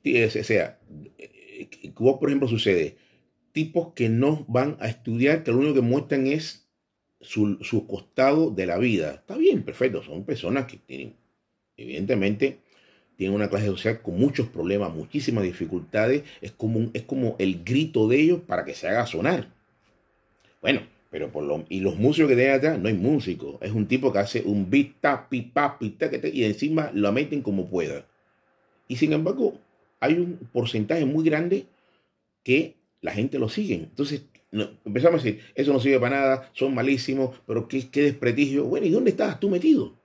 O eh, sea, eh, vos por ejemplo, sucede tipos que no van a estudiar, que lo único que muestran es su, costado de la vida. Está bien, perfecto, son personas que tienen, evidentemente, tienen una clase social con muchos problemas, muchísimas dificultades, es como, es como el grito de ellos para que se haga sonar. Bueno, pero por lo, y los músicos que tienen atrás, no hay músico, es un tipo que hace un beat, tap, te y encima lo meten como pueda. Y sin embargo, hay un porcentaje muy grande que la gente lo sigue. Entonces empezamos a decir, eso no sirve para nada, son malísimos, pero qué, qué desprestigio. Bueno, ¿y dónde estabas tú metido?